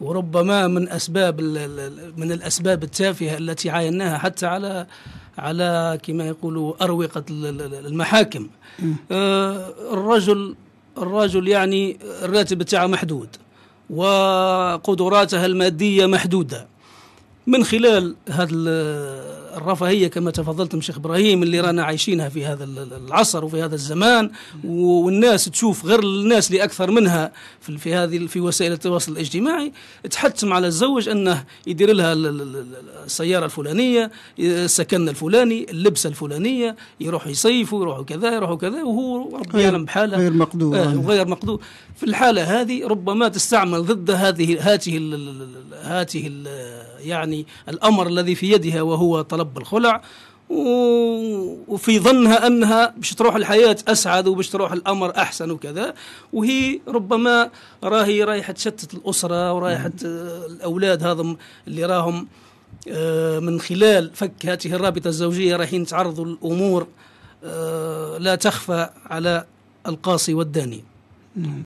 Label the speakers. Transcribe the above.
Speaker 1: وربما من اسباب من الاسباب التافهه التي عايناها حتى على على كما يقولوا اروقه المحاكم آه، الرجل الرجل يعني الراتب بتاعه محدود وقدراتها الماديه محدوده من خلال هذا الرفاهيه كما تفضلتم شيخ ابراهيم اللي رانا عايشينها في هذا العصر وفي هذا الزمان والناس تشوف غير الناس اللي اكثر منها في هذه في وسائل التواصل الاجتماعي تحتم على الزوج انه يدير لها السياره الفلانيه السكن الفلاني اللبسه الفلانيه يروح يصيف ويروح كذا يروح كذا وهو ربي يعلم بحاله غير مقدور آه غير مقدور في الحاله هذه ربما تستعمل ضد هذه هاته هاته يعني الامر الذي في يدها وهو طلب لب الخلع وفي ظنها أنها باش تروح الحياة أسعد وباش تروح الأمر أحسن وكذا وهي ربما راهي رايحة تشتت الأسرة ورايحة نعم. الأولاد هذم اللي راهم آه، من خلال فك هذه الرابطة الزوجية رايحين تعرضوا الأمور آه، لا تخفى على القاصي والداني
Speaker 2: نعم.